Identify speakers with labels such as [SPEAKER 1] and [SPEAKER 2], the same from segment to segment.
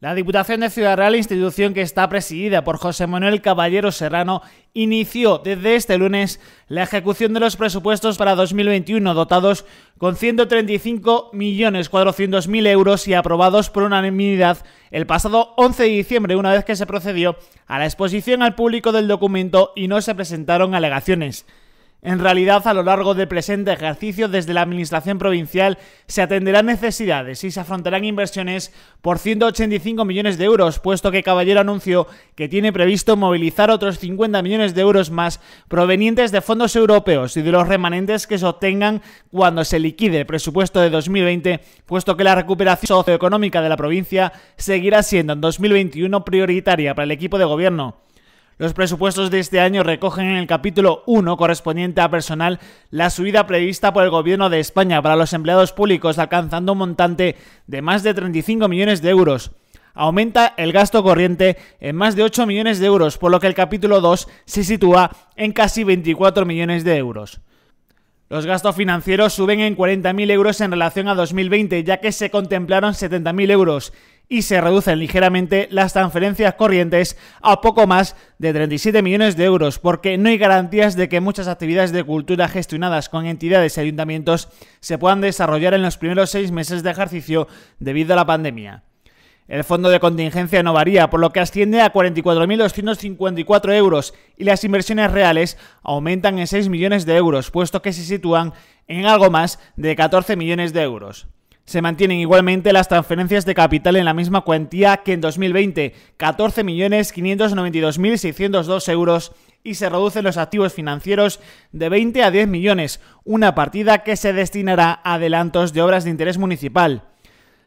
[SPEAKER 1] La Diputación de Ciudad Real, institución que está presidida por José Manuel Caballero Serrano, inició desde este lunes la ejecución de los presupuestos para 2021 dotados con 135.400.000 euros y aprobados por unanimidad el pasado 11 de diciembre, una vez que se procedió a la exposición al público del documento y no se presentaron alegaciones. En realidad, a lo largo del presente ejercicio, desde la Administración Provincial se atenderán necesidades y se afrontarán inversiones por 185 millones de euros, puesto que Caballero anunció que tiene previsto movilizar otros 50 millones de euros más provenientes de fondos europeos y de los remanentes que se obtengan cuando se liquide el presupuesto de 2020, puesto que la recuperación socioeconómica de la provincia seguirá siendo en 2021 prioritaria para el equipo de gobierno. Los presupuestos de este año recogen en el capítulo 1 correspondiente a personal la subida prevista por el Gobierno de España para los empleados públicos, alcanzando un montante de más de 35 millones de euros aumenta el gasto corriente en más de 8 millones de euros, por lo que el capítulo 2 se sitúa en casi 24 millones de euros. Los gastos financieros suben en 40.000 euros en relación a 2020, ya que se contemplaron 70.000 euros, y se reducen ligeramente las transferencias corrientes a poco más de 37 millones de euros, porque no hay garantías de que muchas actividades de cultura gestionadas con entidades y ayuntamientos se puedan desarrollar en los primeros seis meses de ejercicio debido a la pandemia. El fondo de contingencia no varía, por lo que asciende a 44.254 euros y las inversiones reales aumentan en 6 millones de euros, puesto que se sitúan en algo más de 14 millones de euros. Se mantienen igualmente las transferencias de capital en la misma cuantía que en 2020, 14.592.602 euros, y se reducen los activos financieros de 20 a 10 millones, una partida que se destinará a adelantos de obras de interés municipal.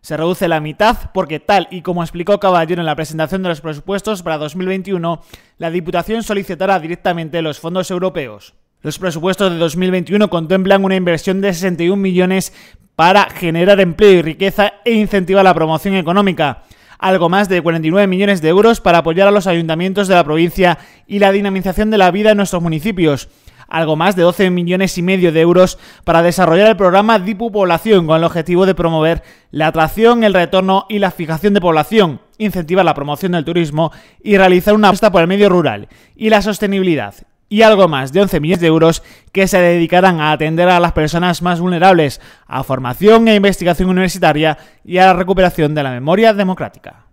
[SPEAKER 1] Se reduce la mitad porque tal y como explicó Caballero en la presentación de los presupuestos para 2021, la Diputación solicitará directamente los fondos europeos. Los presupuestos de 2021 contemplan una inversión de 61 millones para generar empleo y riqueza e incentivar la promoción económica. Algo más de 49 millones de euros para apoyar a los ayuntamientos de la provincia y la dinamización de la vida en nuestros municipios. Algo más de 12 millones y medio de euros para desarrollar el programa DIPU Población con el objetivo de promover la atracción, el retorno y la fijación de población, incentivar la promoción del turismo y realizar una apuesta por el medio rural y la sostenibilidad y algo más de 11 millones de euros que se dedicarán a atender a las personas más vulnerables, a formación e investigación universitaria y a la recuperación de la memoria democrática.